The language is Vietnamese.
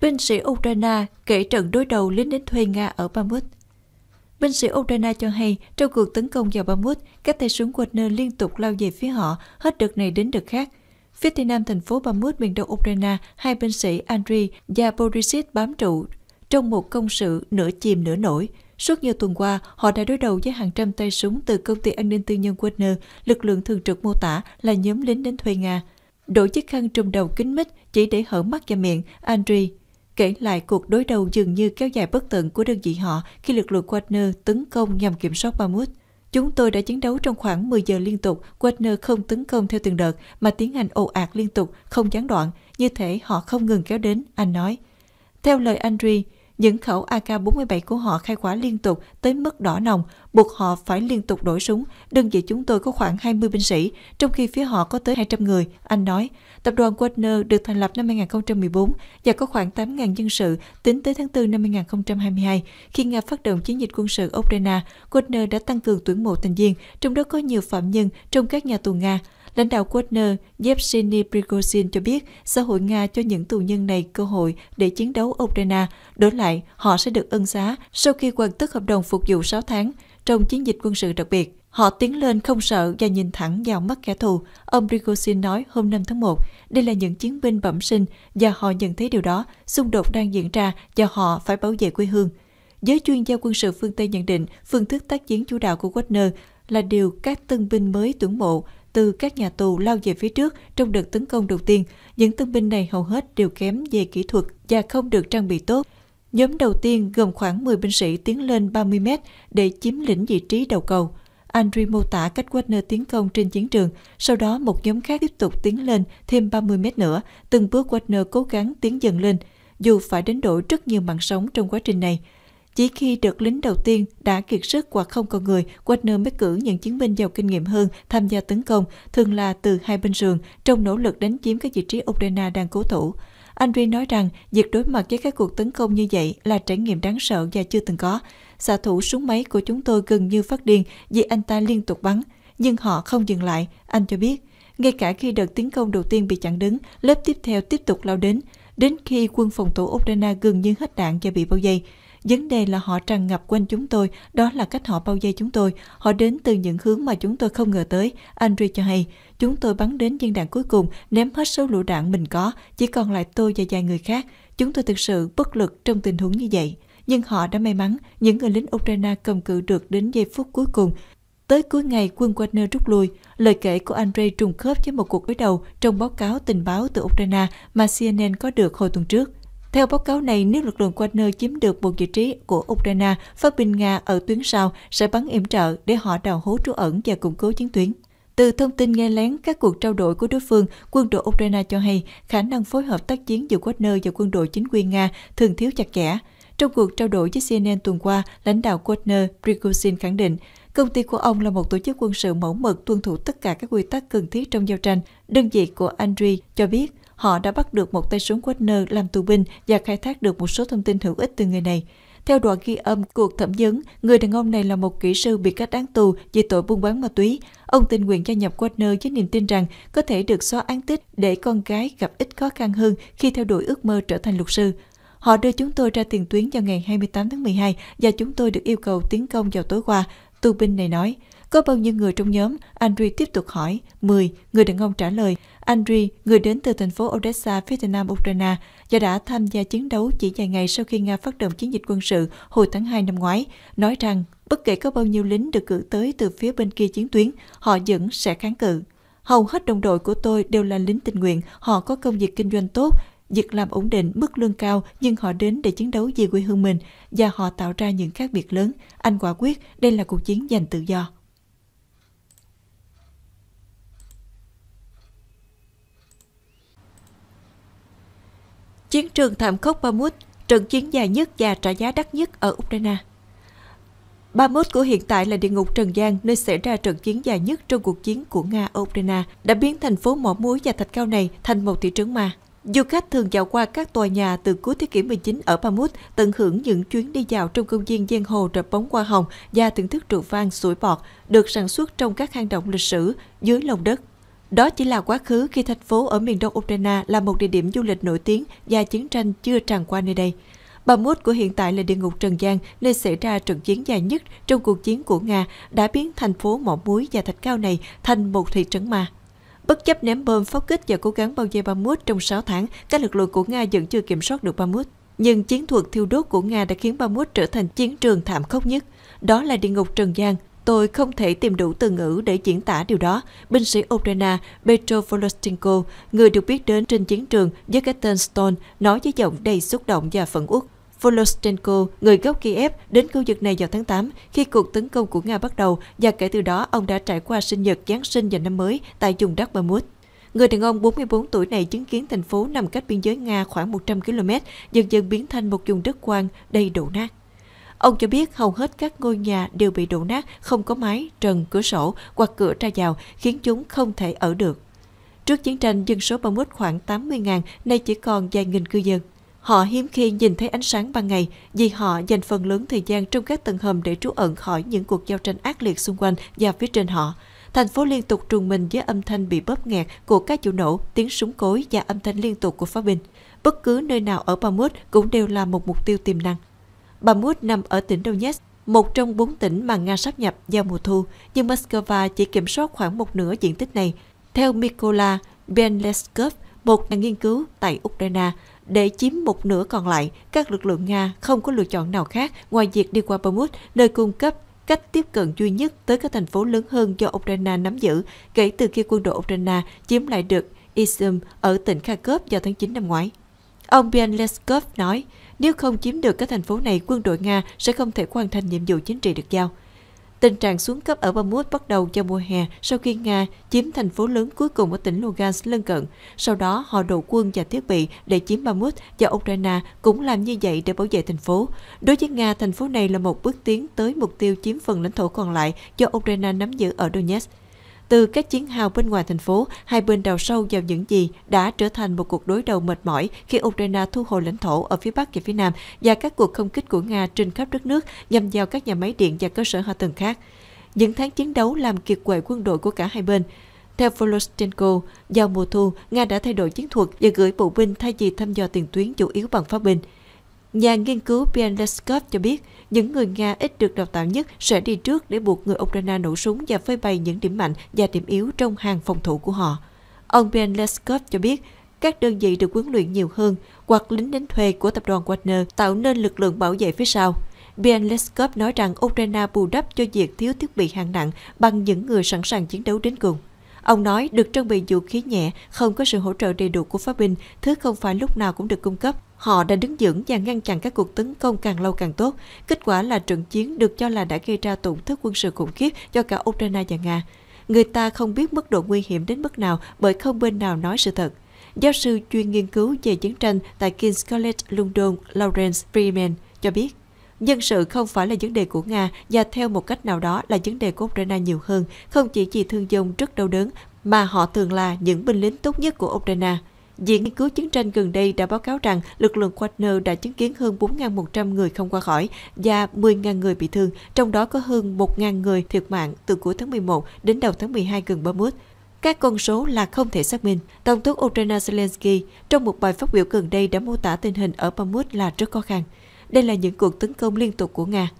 binh sĩ Ukraine kể trận đối đầu lính đến thuê Nga ở Bakhmut. Binh sĩ Ukraine cho hay trong cuộc tấn công vào Bakhmut, các tay súng Wagner liên tục lao về phía họ, hết đợt này đến đợt khác. Phía tây nam thành phố Bakhmut miền đông Ukraine, hai binh sĩ Andriy và Borisit bám trụ trong một công sự nửa chìm nửa nổi. Suốt nhiều tuần qua, họ đã đối đầu với hàng trăm tay súng từ công ty an ninh tư nhân Wagner, lực lượng thường trực mô tả là nhóm lính đến thuê Nga. Đội chiếc khăn trùm đầu kính mít chỉ để hở mắt và miệng, Andriy kể lại cuộc đối đầu dường như kéo dài bất tận của đơn vị họ khi lực lượng Wagner tấn công nhằm kiểm soát Mammoth. Chúng tôi đã chiến đấu trong khoảng 10 giờ liên tục, Wagner không tấn công theo từng đợt mà tiến hành ồ ạt liên tục, không gián đoạn, như thể họ không ngừng kéo đến, anh nói. Theo lời Andri, những khẩu AK-47 của họ khai hỏa liên tục tới mức đỏ nòng, buộc họ phải liên tục đổi súng. Đơn vị chúng tôi có khoảng 20 binh sĩ, trong khi phía họ có tới 200 người, anh nói. Tập đoàn Wagner được thành lập năm 2014 và có khoảng 8.000 nhân sự tính tới tháng 4 năm 2022. Khi Nga phát động chiến dịch quân sự Ukraine, Wagner đã tăng cường tuyển mộ thành viên, trong đó có nhiều phạm nhân trong các nhà tù Nga. Lãnh đạo Wagner Yevgeny Prigozhin cho biết xã hội Nga cho những tù nhân này cơ hội để chiến đấu Ukraine, đổi lại họ sẽ được ân xá sau khi hoàn tất hợp đồng phục vụ 6 tháng trong chiến dịch quân sự đặc biệt. Họ tiến lên không sợ và nhìn thẳng vào mắt kẻ thù, ông Prigozhin nói hôm 5 tháng 1. Đây là những chiến binh bẩm sinh và họ nhận thấy điều đó, xung đột đang diễn ra và họ phải bảo vệ quê hương. Giới chuyên gia quân sự phương Tây nhận định phương thức tác chiến chủ đạo của Wagner là điều các tân binh mới tưởng mộ từ các nhà tù lao về phía trước trong đợt tấn công đầu tiên. Những tân binh này hầu hết đều kém về kỹ thuật và không được trang bị tốt. Nhóm đầu tiên gồm khoảng 10 binh sĩ tiến lên 30 mét để chiếm lĩnh vị trí đầu cầu. Andrew mô tả cách Wagner tiến công trên chiến trường, sau đó một nhóm khác tiếp tục tiến lên thêm 30 mét nữa, từng bước Wagner cố gắng tiến dần lên, dù phải đánh đổi rất nhiều mạng sống trong quá trình này. Chỉ khi được lính đầu tiên đã kiệt sức hoặc không còn người, Wagner mới cử những chiến binh giàu kinh nghiệm hơn tham gia tấn công, thường là từ hai bên giường trong nỗ lực đánh chiếm các vị trí Ukraine đang cố thủ. Andriy nói rằng việc đối mặt với các cuộc tấn công như vậy là trải nghiệm đáng sợ và chưa từng có. Xạ thủ súng máy của chúng tôi gần như phát điên vì anh ta liên tục bắn, nhưng họ không dừng lại, anh cho biết. Ngay cả khi đợt tiến công đầu tiên bị chặn đứng, lớp tiếp theo tiếp tục lao đến, đến khi quân phòng thủ Ukraine gần như hết đạn và bị bao vây. Vấn đề là họ tràn ngập quanh chúng tôi, đó là cách họ bao vây chúng tôi. Họ đến từ những hướng mà chúng tôi không ngờ tới. Andre cho hay, chúng tôi bắn đến viên đạn cuối cùng, ném hết số lựu đạn mình có, chỉ còn lại tôi và vài người khác. Chúng tôi thực sự bất lực trong tình huống như vậy. Nhưng họ đã may mắn, những người lính Ukraine cầm cự được đến giây phút cuối cùng. Tới cuối ngày, quân Wagner rút lui. Lời kể của Andre trùng khớp với một cuộc đối đầu trong báo cáo tình báo từ Ukraine mà CNN có được hồi tuần trước. Theo báo cáo này, nếu lực lượng Wagner chiếm được một vị trí của Ukraine, pháo binh Nga ở tuyến sau sẽ bắn yểm trợ để họ đào hố trú ẩn và củng cố chiến tuyến. Từ thông tin nghe lén các cuộc trao đổi của đối phương, quân đội Ukraine cho hay khả năng phối hợp tác chiến giữa Wagner và quân đội chính quyền Nga thường thiếu chặt chẽ. Trong cuộc trao đổi với CNN tuần qua, lãnh đạo Wagner Prigozhin khẳng định công ty của ông là một tổ chức quân sự mẫu mực tuân thủ tất cả các quy tắc cần thiết trong giao tranh. Đơn vị của Andriy cho biết họ đã bắt được một tay súng Wagner làm tù binh và khai thác được một số thông tin hữu ích từ người này. Theo đoạn ghi âm cuộc thẩm vấn, người đàn ông này là một kỹ sư bị cách án tù vì tội buôn bán ma túy. Ông tình nguyện gia nhập Wagner với niềm tin rằng có thể được xóa án tích để con gái gặp ít khó khăn hơn khi theo đuổi ước mơ trở thành luật sư. Họ đưa chúng tôi ra tiền tuyến vào ngày 28 tháng 12 và chúng tôi được yêu cầu tiến công vào tối qua, tù binh này nói. Có bao nhiêu người trong nhóm? Andrew tiếp tục hỏi. 10. Người đàn ông trả lời. Andrew, người đến từ thành phố Odessa, phía tây nam Ukraine, và đã tham gia chiến đấu chỉ vài ngày sau khi Nga phát động chiến dịch quân sự hồi tháng 2 năm ngoái, nói rằng bất kể có bao nhiêu lính được cử tới từ phía bên kia chiến tuyến, họ vẫn sẽ kháng cự. Hầu hết đồng đội của tôi đều là lính tình nguyện, họ có công việc kinh doanh tốt, việc làm ổn định, mức lương cao nhưng họ đến để chiến đấu vì quê hương mình và họ tạo ra những khác biệt lớn. Anh quả quyết đây là cuộc chiến giành tự do. chiến trường thảm khốc Bakhmut, trận chiến dài nhất và trả giá đắt nhất ở Ukraine. Bakhmut của hiện tại là địa ngục trần gian nơi xảy ra trận chiến dài nhất trong cuộc chiến của Nga ở Ukraine đã biến thành phố mỏ muối và thạch cao này thành một thị trấn ma. Du khách thường dạo qua các tòa nhà từ cuối thế kỷ 19 ở Bakhmut, tận hưởng những chuyến đi dạo trong công viên giang hồ rợp bóng hoa hồng và thưởng thức rượu vang sủi bọt được sản xuất trong các hang động lịch sử dưới lòng đất đó chỉ là quá khứ khi thành phố ở miền đông Ukraine là một địa điểm du lịch nổi tiếng và chiến tranh chưa tràn qua nơi đây. Bamut của hiện tại là địa ngục trần gian, nơi xảy ra trận chiến dài nhất trong cuộc chiến của Nga đã biến thành phố mỏ muối và thạch cao này thành một thị trấn ma. Bất chấp ném bom pháo kích và cố gắng bao vây Bamut trong 6 tháng, các lực lượng của Nga vẫn chưa kiểm soát được Bamut. Nhưng chiến thuật thiêu đốt của Nga đã khiến Bamut trở thành chiến trường thảm khốc nhất. Đó là địa ngục trần gian Tôi không thể tìm đủ từ ngữ để diễn tả điều đó. Binh sĩ Ukraine Petro Voloshenko, người được biết đến trên chiến trường với cái tên Stone, nói với giọng đầy xúc động và phẫn uất. Volostenko, người gốc Kiev, đến khu vực này vào tháng 8 khi cuộc tấn công của Nga bắt đầu và kể từ đó ông đã trải qua sinh nhật Giáng sinh và năm mới tại vùng đất Bakhmut. Người đàn ông 44 tuổi này chứng kiến thành phố nằm cách biên giới Nga khoảng 100 km dần dần biến thành một vùng đất quang đầy đổ nát. Ông cho biết hầu hết các ngôi nhà đều bị đổ nát, không có mái, trần, cửa sổ hoặc cửa ra vào, khiến chúng không thể ở được. Trước chiến tranh, dân số Bamut khoảng 80.000, nay chỉ còn vài nghìn cư dân. Họ hiếm khi nhìn thấy ánh sáng ban ngày vì họ dành phần lớn thời gian trong các tầng hầm để trú ẩn khỏi những cuộc giao tranh ác liệt xung quanh và phía trên họ. Thành phố liên tục trùng mình với âm thanh bị bóp nghẹt của các vụ nổ, tiếng súng cối và âm thanh liên tục của pháo binh. Bất cứ nơi nào ở Bamut cũng đều là một mục tiêu tiềm năng. Bamut nằm ở tỉnh Donetsk, một trong bốn tỉnh mà Nga sắp nhập vào mùa thu, nhưng Moscow chỉ kiểm soát khoảng một nửa diện tích này. Theo Mikola Benleskov, một nhà nghiên cứu tại Ukraine, để chiếm một nửa còn lại, các lực lượng Nga không có lựa chọn nào khác ngoài việc đi qua Bakhmut, nơi cung cấp cách tiếp cận duy nhất tới các thành phố lớn hơn do Ukraine nắm giữ kể từ khi quân đội Ukraine chiếm lại được Izium ở tỉnh Kharkov vào tháng 9 năm ngoái. Ông Bialeskov nói, nếu không chiếm được các thành phố này, quân đội Nga sẽ không thể hoàn thành nhiệm vụ chính trị được giao. Tình trạng xuống cấp ở Bakhmut bắt đầu vào mùa hè sau khi Nga chiếm thành phố lớn cuối cùng ở tỉnh Lugansk lân cận. Sau đó, họ đổ quân và thiết bị để chiếm Bakhmut và Ukraine cũng làm như vậy để bảo vệ thành phố. Đối với Nga, thành phố này là một bước tiến tới mục tiêu chiếm phần lãnh thổ còn lại do Ukraine nắm giữ ở Donetsk. Từ các chiến hào bên ngoài thành phố, hai bên đào sâu vào những gì đã trở thành một cuộc đối đầu mệt mỏi khi Ukraine thu hồi lãnh thổ ở phía Bắc và phía Nam và các cuộc không kích của Nga trên khắp đất nước nhằm vào các nhà máy điện và cơ sở hạ tầng khác. Những tháng chiến đấu làm kiệt quệ quân đội của cả hai bên. Theo Volostenko, vào mùa thu, Nga đã thay đổi chiến thuật và gửi bộ binh thay vì thăm dò tiền tuyến chủ yếu bằng pháo binh. Nhà nghiên cứu Pierre Leskov cho biết, những người Nga ít được đào tạo nhất sẽ đi trước để buộc người Ukraine nổ súng và phơi bày những điểm mạnh và điểm yếu trong hàng phòng thủ của họ. Ông Pierre Leskov cho biết, các đơn vị được huấn luyện nhiều hơn hoặc lính đánh thuê của tập đoàn Wagner tạo nên lực lượng bảo vệ phía sau. Pierre Leskov nói rằng Ukraine bù đắp cho việc thiếu thiết bị hạng nặng bằng những người sẵn sàng chiến đấu đến cùng. Ông nói được trang bị vũ khí nhẹ, không có sự hỗ trợ đầy đủ của pháp binh, thứ không phải lúc nào cũng được cung cấp Họ đã đứng vững và ngăn chặn các cuộc tấn công càng lâu càng tốt. Kết quả là trận chiến được cho là đã gây ra tổn thất quân sự khủng khiếp cho cả Ukraine và Nga. Người ta không biết mức độ nguy hiểm đến mức nào bởi không bên nào nói sự thật. Giáo sư chuyên nghiên cứu về chiến tranh tại King's College London Lawrence Freeman cho biết, "Dân sự không phải là vấn đề của Nga và theo một cách nào đó là vấn đề của Ukraine nhiều hơn, không chỉ vì thương vong rất đau đớn mà họ thường là những binh lính tốt nhất của Ukraine. Viện nghiên cứu chiến tranh gần đây đã báo cáo rằng lực lượng Wagner đã chứng kiến hơn 4.100 người không qua khỏi và 10.000 người bị thương, trong đó có hơn 1.000 người thiệt mạng từ cuối tháng 11 đến đầu tháng 12 gần Bakhmut. Các con số là không thể xác minh. Tổng thống Ukraine Zelensky trong một bài phát biểu gần đây đã mô tả tình hình ở Bakhmut là rất khó khăn. Đây là những cuộc tấn công liên tục của Nga.